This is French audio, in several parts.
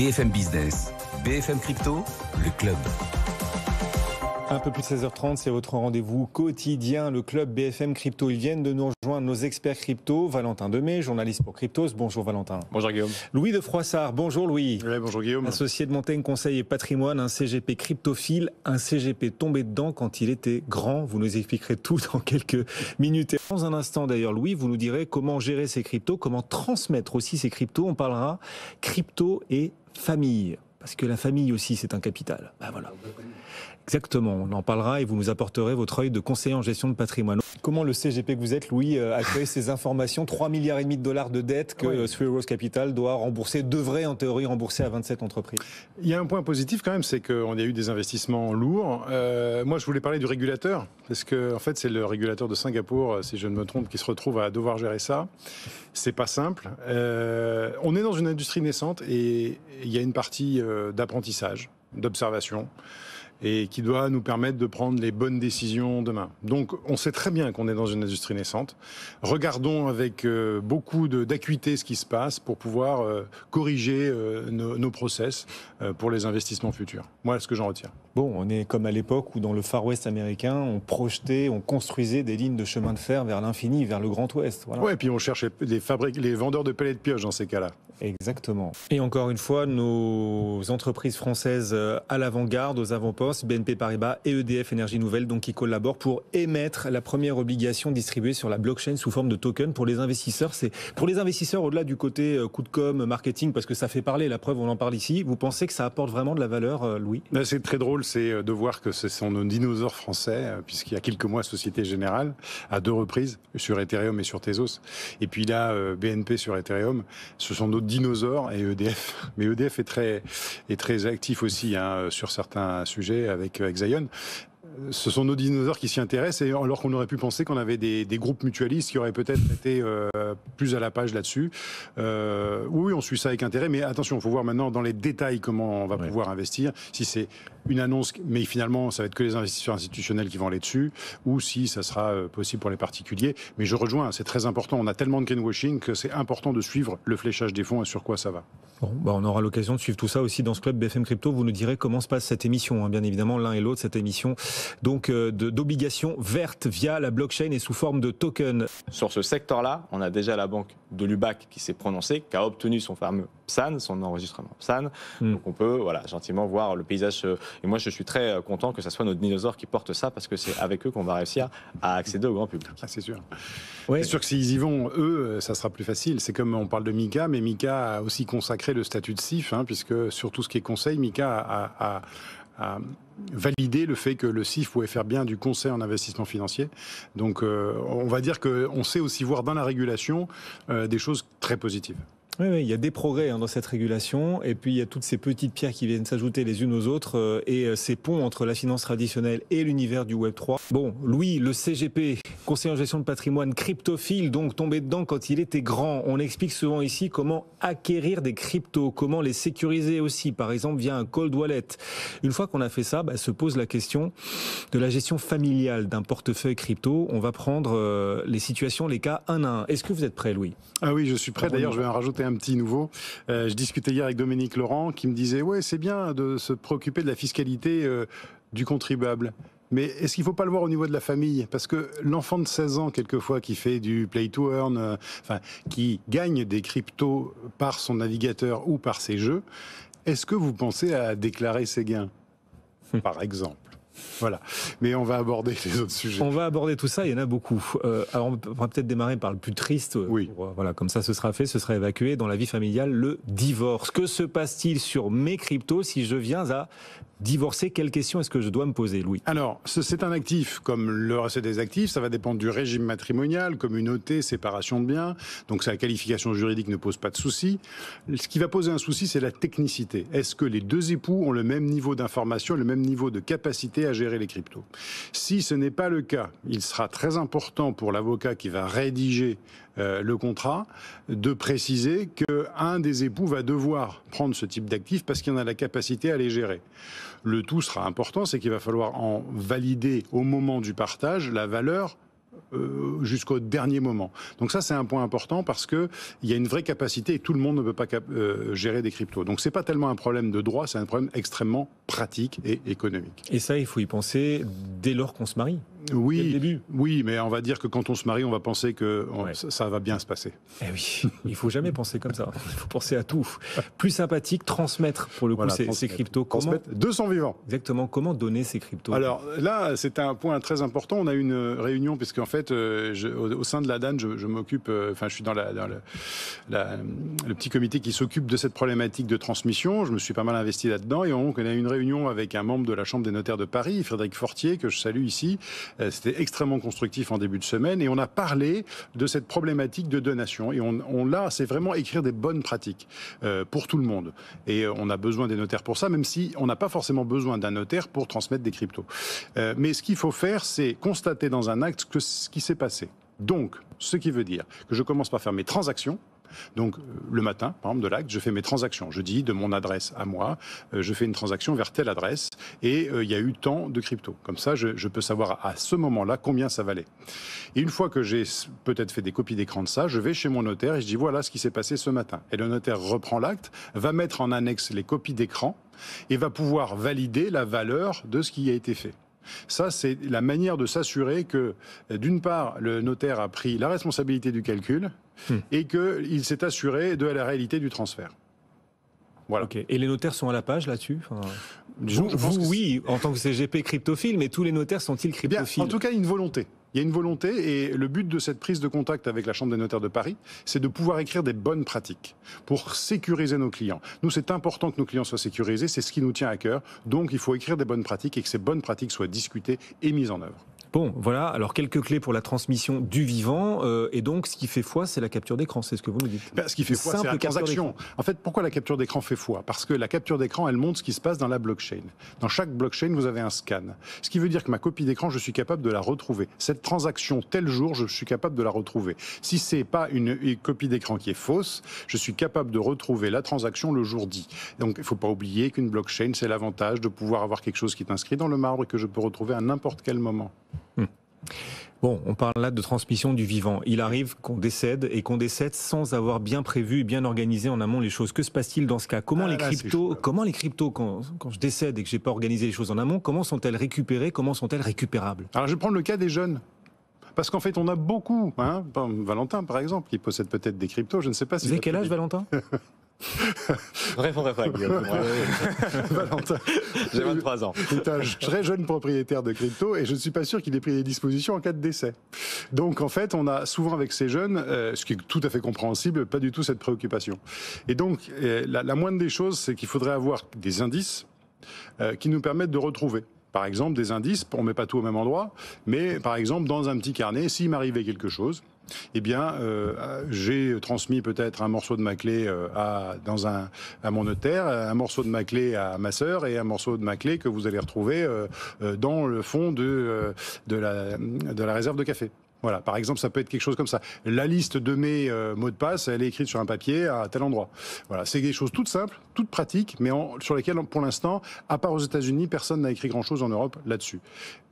BFM Business, BFM Crypto, le club. Un peu plus de 16h30, c'est votre rendez-vous quotidien, le club BFM Crypto. Ils viennent de nous rejoindre nos experts crypto, Valentin Demet, journaliste pour Cryptos. Bonjour Valentin. Bonjour Guillaume. Louis de Froissart, bonjour Louis. bonjour Guillaume. Associé de Montaigne Conseil et Patrimoine, un CGP cryptophile, un CGP tombé dedans quand il était grand. Vous nous expliquerez tout dans quelques minutes. Et dans un instant d'ailleurs, Louis, vous nous direz comment gérer ces cryptos, comment transmettre aussi ces cryptos. On parlera crypto et famille parce que la famille aussi, c'est un capital. Ben voilà. Exactement, on en parlera et vous nous apporterez votre œil de conseiller en gestion de patrimoine. Comment le CGP que vous êtes, Louis, euh, a créé ces informations 3,5 milliards et demi de dollars de dettes que oui. Euh, Rose Capital doit rembourser, devrait en théorie rembourser à 27 entreprises. Il y a un point positif quand même, c'est qu'on a eu des investissements lourds. Euh, moi, je voulais parler du régulateur, parce que en fait, c'est le régulateur de Singapour, si je ne me trompe, qui se retrouve à devoir gérer ça. C'est pas simple. on est dans une industrie naissante et il y a une partie d'apprentissage, d'observation et qui doit nous permettre de prendre les bonnes décisions demain. Donc on sait très bien qu'on est dans une industrie naissante. Regardons avec euh, beaucoup beaucoup d'acuité ce qui se passe pour pouvoir euh, corriger euh, nos, process pour les investissements futurs. Voilà ce que j'en retiens. Bon, on est comme à l'époque où dans le Far West américain, on projetait, on construisait des lignes de chemin de fer vers l'infini, vers le Grand Ouest. Voilà. et puis on cherchait les, les vendeurs de pellets de pioche dans ces cas-là. Exactement. Et encore une fois, nos entreprises françaises à l'avant-garde, aux avant-postes, BNP Paribas et EDF Énergie Nouvelle, donc qui collaborent pour émettre la première obligation distribuée sur la blockchain sous forme de token pour les investisseurs. C'est pour les investisseurs au-delà du côté euh, coup de com, marketing, parce que ça fait parler. La preuve, on en parle ici. Vous pensez que ça apporte vraiment de la valeur, euh, Louis ben, C'est très drôle, c'est euh, de voir que ce sont nos dinosaures français, puisqu'il y a quelques mois, Société Générale à deux reprises sur Ethereum et sur Tezos, et puis là BNP sur Ethereum. Ce sont nos dinosaures et EDF, mais EDF est très est très actif aussi hein, sur certains sujets avec, euh, euh, ce sont nos dinosaures qui s'y intéressent, et alors qu'on aurait pu penser qu'on avait des, groupes mutualistes qui auraient peut-être été euh, plus à la page là-dessus. oui, on suit ça avec intérêt, mais attention, il faut voir maintenant dans les détails comment on va pouvoir investir, si c'est une annonce, mais finalement, ça va être que les investisseurs institutionnels qui vont aller dessus, ou si ça sera euh, possible pour les particuliers. Mais je rejoins, hein, c'est très important. On a tellement de greenwashing que c'est important de suivre le fléchage des fonds et sur quoi ça va. Bon, bah on aura l'occasion de suivre tout ça aussi dans ce club BFM Crypto. Vous nous direz comment se passe cette émission, hein. bien évidemment, l'un et l'autre, cette émission donc euh, de d'obligations vertes via la blockchain et sous forme de token. Sur ce secteur-là, on a déjà la Banque de l'UBAC qui s'est prononcé, qui a obtenu son fameux PSAN, son enregistrement PSAN. Hmm. Donc on peut voilà, gentiment voir le paysage. Euh, et moi, je suis très euh, content que ce soit nos dinosaures qui portent ça, parce que c'est avec eux qu'on va réussir à accéder au grand public. c'est sûr. C'est sûr que s'ils y vont, eux, euh, ça sera plus facile. C'est comme on parle de Mika, mais Mika a aussi consacré le statut de CIF, hein, puisque sur tout ce qui est conseil, Mika a à valider le fait que le CIF pouvait faire bien du conseil en investissement financier. Donc euh, on va dire qu'on sait aussi voir dans la régulation euh, des choses très positives. Oui, il y a des progrès hein, dans cette régulation, et puis il y a toutes ces petites pierres qui viennent s'ajouter les unes aux autres, euh, et euh, ces ponts entre la finance traditionnelle et l'univers du Web 3. Bon, Louis, le CGP, conseiller en gestion de patrimoine cryptophile, donc tombé dedans quand il était grand. On explique souvent ici comment acquérir des cryptos, comment les sécuriser aussi, par exemple via un cold wallet. Une fois qu'on a fait ça, bah, se pose la question de la gestion familiale d'un portefeuille crypto. On va prendre euh, les situations, les cas un à un. Est-ce que vous êtes prêt, Louis Ah oui, je suis prêt. D'ailleurs, je vais en rajouter un un petit nouveau. Euh, je discutais hier avec Dominique Laurent qui me disait ouais c'est bien de se préoccuper de la fiscalité euh, du contribuable. Mais est-ce qu'il ne faut pas le voir au niveau de la famille Parce que l'enfant de 16 ans, quelquefois, qui fait du play to earn, euh, enfin, qui gagne des cryptos par son navigateur ou par ses jeux, est-ce que vous pensez à déclarer ses gains Par exemple. Voilà. Mais on va aborder les autres sujets. On va aborder tout ça. Il y en a beaucoup. Euh, alors on va peut-être démarrer par le plus triste. Euh, oui. Euh, voilà, comme ça, ce sera fait, ce sera évacué dans la vie familiale. Le divorce. Que se passe-t-il sur mes cryptos si je viens à divorcer Quelle question est-ce que je dois me poser, Louis Alors, c'est un actif comme le reste des actifs. Ça va dépendre du régime matrimonial, communauté, séparation de biens. Donc, sa qualification juridique ne pose pas de souci. Ce qui va poser un souci, c'est la technicité. Est-ce que les deux époux ont le même niveau d'information, le même niveau de capacité à gérer les cryptos. Si ce n'est pas le cas, il sera très important pour l'avocat qui va rédiger euh, le contrat de préciser qu'un des époux va devoir prendre ce type d'actif parce qu'il en a la capacité à les gérer. Le tout sera important, c'est qu'il va falloir en valider au moment du partage la valeur euh, jusqu'au dernier moment. Donc ça, c'est un point important parce que il y a une vraie capacité et tout le monde ne peut pas euh, gérer des cryptos. Donc c'est pas tellement un problème de droit, c'est un problème extrêmement pratique et économique. Et ça, il faut y penser dès lors qu'on se marie oui, Oui, mais on va dire que quand on se marie, on va penser que ça, va bien se passer. Eh oui, il faut jamais penser comme ça. Hein. Il faut penser à tout. Plus sympathique, transmettre pour le coup ces, cryptos. Comment 200 vivants. Exactement. Comment donner ces cryptos Alors là, c'est un point très important. On a une euh, réunion puisqu'en fait, euh, au, sein de la DAN, je, m'occupe. Euh, enfin, je suis dans, le, petit comité qui s'occupe de cette problématique de transmission. Je me suis pas mal investi là-dedans et on a une réunion avec un membre de la Chambre des notaires de Paris, Frédéric Fortier, que je salue ici, euh, c'était extrêmement constructif en début de semaine et on a parlé de cette problématique de donation. Et on, c'est vraiment écrire des bonnes pratiques euh, pour tout le monde. Et euh, on a besoin des notaires pour ça, même si on n'a pas forcément besoin d'un notaire pour transmettre des cryptos. mais ce qu'il faut faire, c'est constater dans un acte ce qui s'est passé. Donc, ce qui veut dire que je commence par faire mes transactions, donc, euh, le matin, par exemple, de l'acte, je fais mes transactions. Je dis de mon adresse à moi, euh, je fais une transaction vers telle adresse et euh, il y a eu tant de crypto. Comme ça, je, je peux savoir à ce moment-là combien ça valait. Et une fois que j'ai peut-être fait des copies d'écran de ça, je vais chez mon notaire et je dis voilà ce qui s'est passé ce matin. Et le notaire reprend l'acte, va mettre en annexe les copies d'écran et va pouvoir valider la valeur de ce qui a été fait. Ça, c'est la manière de s'assurer que, d'une part, le notaire a pris la responsabilité du calcul hmm. et qu'il s'est assuré de la réalité du transfert. Voilà. Et les notaires sont à la page là-dessus vous, oui, en tant que CGP cryptophile, mais tous les notaires sont-ils cryptophiles eh bien, En tout cas, une volonté. Il y a une volonté et le but de cette prise de contact avec la Chambre des notaires de Paris, c'est de pouvoir écrire des bonnes pratiques pour sécuriser nos clients. Nous, c'est important que nos clients soient sécurisés, c'est ce qui nous tient à cœur. Donc, il faut écrire des bonnes pratiques et que ces bonnes pratiques soient discutées et mises en œuvre. Bon, voilà, alors quelques clés pour la transmission du vivant, euh, et donc ce qui fait foi, c'est la capture d'écran, c'est ce que vous nous dites. Ben, ce qui fait foi, c'est la transaction. En fait, pourquoi la capture d'écran fait foi Parce que la capture d'écran, elle montre ce qui se passe dans la blockchain. Dans chaque blockchain, vous avez un scan. Ce qui veut dire que ma copie d'écran, je suis capable de la retrouver. Cette transaction, tel jour, je suis capable de la retrouver. Si ce n'est pas une, copie d'écran qui est fausse, je suis capable de retrouver la transaction le jour dit. Donc, il ne faut pas oublier qu'une blockchain, c'est l'avantage de pouvoir avoir quelque chose qui est inscrit dans le marbre et que je peux retrouver à n'importe quel moment. Bon, on parle là de transmission du vivant. Il arrive qu'on décède et qu'on décède sans avoir bien prévu et bien organisé en amont les choses. Que se passe-t-il dans ce cas Comment ah les cryptos, comment les cryptos quand, je décède et que je n'ai pas organisé les choses en amont, comment sont-elles récupérées Comment sont-elles récupérables Alors je vais prendre le cas des jeunes. Parce qu'en fait, on a beaucoup. Hein, Valentin, par exemple, qui possède peut-être des cryptos, je ne sais pas si. Vous avez quel âge, Valentin Répondrai pas, Valentin. J'ai 23 ans. est un très jeune propriétaire de crypto et je ne suis pas sûr qu'il ait pris des dispositions en cas de décès. Donc, en fait, on a souvent avec ces jeunes, euh, ce qui est tout à fait compréhensible, pas du tout cette préoccupation. Et donc, euh, la, moindre des choses, c'est qu'il faudrait avoir des indices euh, qui nous permettent de retrouver par exemple des indices, on ne met pas tout au même endroit, mais par exemple dans un petit carnet, s'il m'arrivait quelque chose, eh bien, euh, j'ai transmis peut-être un morceau de ma clé euh, à, dans un, à mon notaire, un morceau de ma clé à ma sœur et un morceau de ma clé que vous allez retrouver euh, dans le fond de la réserve de café. Voilà, par exemple, ça peut être quelque chose comme ça. La liste de mes euh, mots de passe, elle est écrite sur un papier à tel endroit. Voilà, c'est des choses toutes simples, toutes pratiques, mais sur lesquelles, pour l'instant, à part aux États-Unis, personne n'a écrit grand-chose en Europe là-dessus,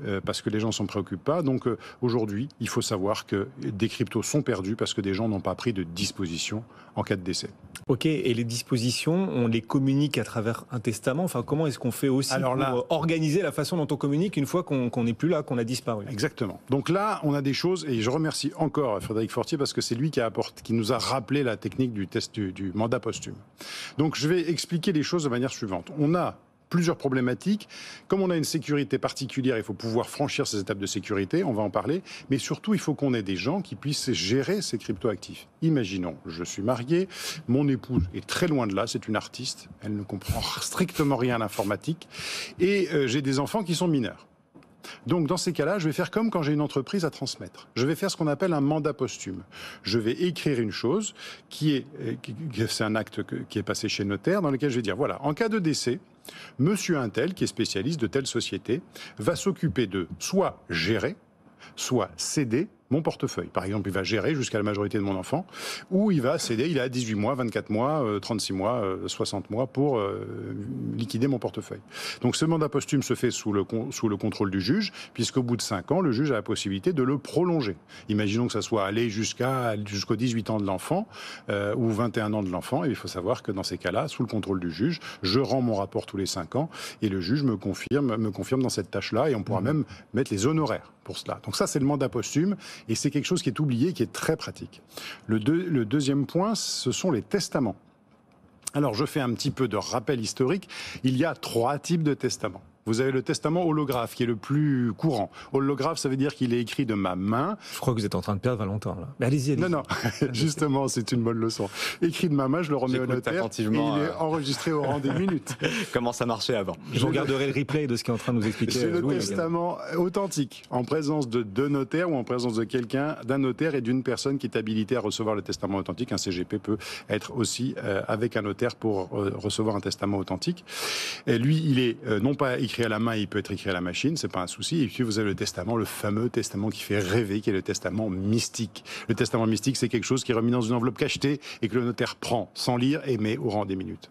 euh, parce que les gens s'en préoccupent pas. Donc euh, aujourd'hui, il faut savoir que des cryptos sont perdus parce que des gens n'ont pas pris de dispositions en cas de décès. Ok, et les dispositions, on les communique à travers un testament. Enfin, comment est-ce qu'on fait aussi pour organiser la façon dont on communique une fois qu'on n'est plus là, qu'on a disparu Exactement. Donc là, on a des choses et je remercie encore Frédéric Fortier parce que c'est lui qui, nous a rappelé la technique du test du, mandat posthume. Donc je vais expliquer les choses de manière suivante. On a plusieurs problématiques. Comme on a une sécurité particulière, il faut pouvoir franchir ces étapes de sécurité, on va en parler, mais surtout il faut qu'on ait des gens qui puissent gérer ces cryptoactifs. Imaginons, je suis marié, mon épouse est très loin de là, c'est une artiste, elle ne comprend strictement rien à l'informatique, et euh, j'ai des enfants qui sont mineurs. Donc dans ces cas-là, je vais faire comme quand j'ai une entreprise à transmettre. Je vais faire ce qu'on appelle un mandat posthume. Je vais écrire une chose qui est, euh, c'est un acte qui est passé chez notaire, dans lequel je vais dire, voilà, en cas de décès, Monsieur Intel, qui est spécialiste de telle société, va s'occuper de soit gérer, soit céder, mon portefeuille. Par exemple, il va gérer jusqu'à la majorité de mon enfant, ou il va céder, il a 18 mois, 24 mois, 36 euh, mois, 60 euh, mois pour euh, liquider mon portefeuille. Donc ce mandat posthume se fait sous le, contrôle du juge, puisqu'au bout de 5 ans, le juge a la possibilité de le prolonger. Imaginons que ça soit allé jusqu'à jusqu'aux 18 ans de l'enfant ou 21 ans de l'enfant, et il faut savoir que dans ces cas-là, sous le contrôle du juge, je rends mon rapport tous les 5 ans et le juge me confirme, dans cette tâche-là, et on pourra mmh. même mettre les honoraires donc ça, c'est le mandat posthume et c'est quelque chose qui est oublié, qui est très pratique. le deuxième point, ce sont les testaments. Alors je fais un petit peu de rappel historique. Il y a trois types de testaments. Vous avez le testament holographe qui est le plus courant. Holographe, ça veut dire qu'il est écrit de ma main. Je crois que vous êtes en train de perdre Valentin là. allez-y, Non, non. Justement, c'est une bonne leçon. Écrit de ma main, je le remets au notaire. il est euh, enregistré au rang des minutes. Comment ça marchait avant Je regarderai le replay de ce est en train de nous expliquer. C'est le testament authentique, en présence de deux notaires ou en présence de quelqu'un, d'un notaire et d'une personne qui est habilitée à recevoir le testament authentique. Un CGP peut être aussi euh, avec un notaire pour euh, recevoir un testament authentique. Et lui, il est non pas écrit à la main, il peut être écrit à la machine, c'est pas un souci. Et puis vous avez le testament, le fameux testament qui fait rêver, qui est le testament mystique. Le testament mystique, c'est quelque chose qui est remis dans une enveloppe cachetée et que le notaire prend sans lire et met au rang des minutes.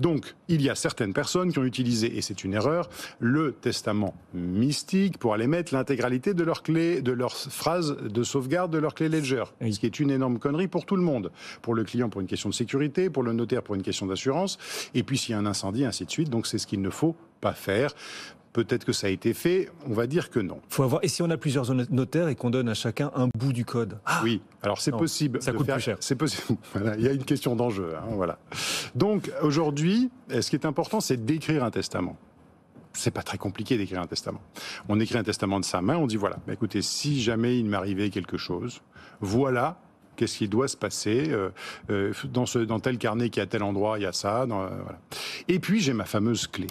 Donc, il y a certaines personnes qui ont utilisé, et c'est une erreur, le testament mystique pour aller mettre l'intégralité de leur clé, de leur phrase de sauvegarde de leur clé Ledger, ce qui est une énorme connerie pour tout le monde, pour le client pour une question de sécurité, pour le notaire pour une question d'assurance, et puis s'il y a un incendie, ainsi de suite. Donc, c'est ce qu'il ne faut pas faire. Peut-être que ça a été fait, on va dire que non. Faut avoir. Et si on a plusieurs notaires et qu'on donne à chacun un bout du code ah Oui, alors c'est possible. Ça coûte plus cher. C'est possible. il y a une question d'enjeu. Hein, voilà. Donc aujourd'hui, ce qui est important, c'est d'écrire un testament c'est pas très compliqué d'écrire un testament. On écrit un testament de sa main, on dit voilà, bah, écoutez, si jamais il m'arrivait quelque chose, voilà qu'est-ce qui doit se passer euh, euh, dans, ce, dans tel carnet qui a tel endroit, il y a ça. Euh, et puis j'ai ma fameuse clé.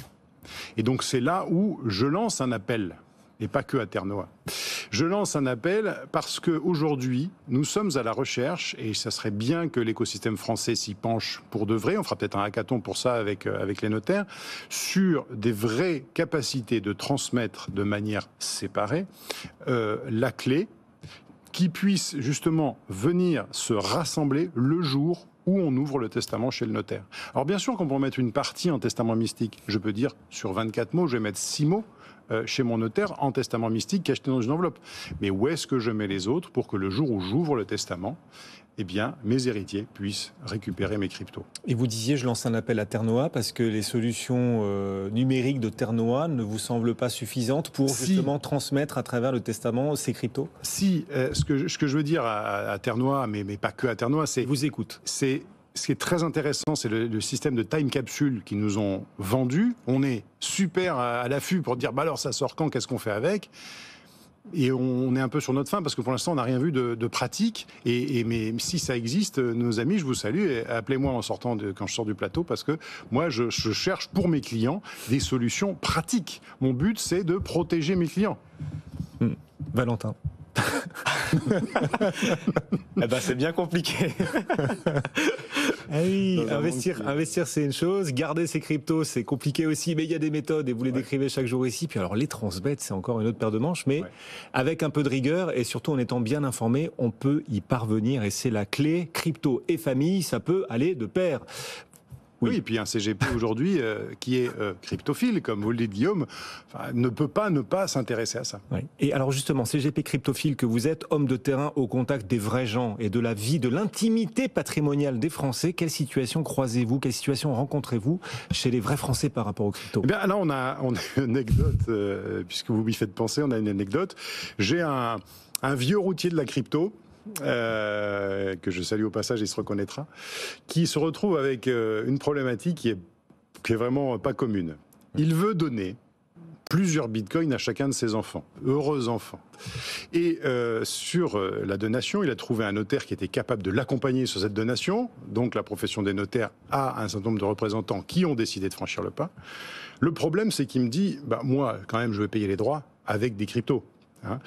Et donc c'est là où je lance un appel, et pas que à Ternois. Je lance un appel parce que aujourd'hui, nous sommes à la recherche et ça serait bien que l'écosystème français s'y penche pour de vrai. On fera peut-être un hackathon pour ça avec euh, les notaires sur des vraies capacités de transmettre de manière séparée euh, la clé qui puisse justement venir se rassembler le jour où on ouvre le testament chez le notaire. Alors bien sûr qu'on peut mettre une partie en testament mystique. Je peux dire sur 24 mots, je vais mettre 6 mots euh, chez mon notaire en testament mystique caché dans une enveloppe. Mais où est-ce que je mets les autres pour que le jour où j'ouvre le testament, eh bien, mes héritiers puissent récupérer mes cryptos. Et vous disiez, je lance un appel à Ternoa parce que les solutions euh, numériques de Ternoa ne vous semblent pas suffisantes pour justement transmettre à travers le testament ces cryptos Si, euh, ce, que, ce, que, je veux dire à, Ternoa, mais, mais, pas que à Ternoa, c'est... Vous écoute. C'est ce qui est très intéressant, c'est le, système de time capsule qu'ils nous ont vendu. On est super à, l'affût pour dire, bah alors ça sort quand, qu'est-ce qu'on fait avec et on est un peu sur notre fin parce que pour l'instant on n'a rien vu de, pratique. Et, mais si ça existe, nos amis, je vous salue. Appelez-moi en sortant de, quand je sors du plateau parce que moi je, cherche pour mes clients des solutions pratiques. Mon but c'est de protéger mes clients. Hmm. Valentin. eh ben, c'est bien compliqué. Ah oui, investir, investir c'est une chose, garder ses cryptos c'est compliqué aussi, mais il y a des méthodes et vous les décrivez chaque jour ici. Puis alors les transbêtes, c'est encore une autre paire de manches, mais avec un peu de rigueur et surtout en étant bien informé, on peut y parvenir et c'est la clé. Crypto et famille, ça peut aller de pair. Oui. et puis un CGP aujourd'hui euh, qui est euh, cryptophile, comme vous le dites Guillaume, ne peut pas ne pas s'intéresser à ça. Et alors justement, CGP cryptophile que vous êtes, homme de terrain au contact des vrais gens et de la vie, de l'intimité patrimoniale des Français, quelle situation croisez-vous, quelle situation rencontrez-vous chez les vrais Français par rapport aux crypto eh bien, Là, on a, une anecdote, euh, puisque vous m'y faites penser, on a une anecdote. J'ai un vieux routier de la crypto euh, que je salue au passage, il se reconnaîtra, qui se retrouve avec euh, une problématique qui est, vraiment pas commune. Il veut donner plusieurs bitcoins à chacun de ses enfants, heureux enfants. Et euh, sur la donation, il a trouvé un notaire qui était capable de l'accompagner sur cette donation. Donc la profession des notaires a un certain nombre de représentants qui ont décidé de franchir le pas. Le problème, c'est qu'il me dit, bah, moi, quand même, je vais payer les droits avec des cryptos. Hein.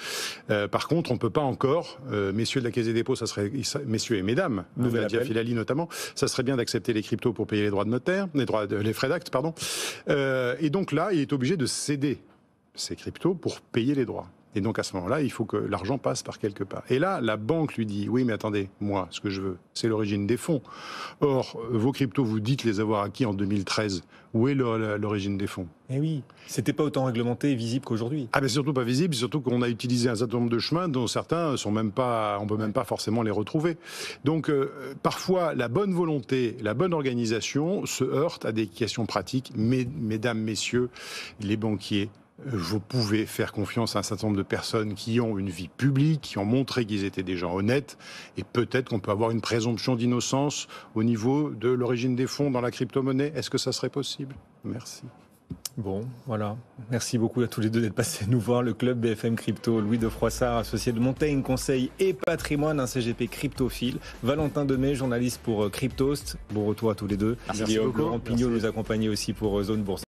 Euh, par contre, on ne peut pas encore, euh, messieurs de la Caisse des dépôts, ça serait, messieurs et mesdames, nouvelle notamment, ça serait bien d'accepter les cryptos pour payer les droits de notaire, les, droits frais d'acte, pardon. Euh, et donc là, il est obligé de céder ces cryptos pour payer les droits. Et donc à ce moment-là, il faut que l'argent passe par quelque part. Et là, la banque lui dit, oui, mais attendez, moi, ce que je veux, c'est l'origine des fonds. Or, vos cryptos, vous dites les avoir acquis en 2013. Où est l'origine des fonds Eh oui, c'était pas autant réglementé et visible qu'aujourd'hui. Ah, mais surtout pas visible, surtout qu'on a utilisé un certain nombre de chemins dont certains sont même pas, on peut même pas forcément les retrouver. Donc, euh, parfois, la bonne volonté, la bonne organisation se heurte à des questions pratiques. Mais, mesdames, messieurs, les banquiers, vous pouvez faire confiance à un certain nombre de personnes qui ont une vie publique, qui ont montré qu'ils étaient des gens honnêtes, et peut-être qu'on peut avoir une présomption d'innocence au niveau de l'origine des fonds dans la crypto-monnaie. Est-ce que ça serait possible Merci. Bon, voilà. Merci beaucoup à tous les deux d'être passés nous voir. Le club BFM Crypto, Louis de Froissart, associé de Montaigne Conseil et Patrimoine, un CGP cryptophile. Valentin Demet, journaliste pour euh, Cryptost. Bon retour à tous les deux. Merci, beaucoup. Laurent Pignot nous accompagne aussi pour euh, Zone Bourse.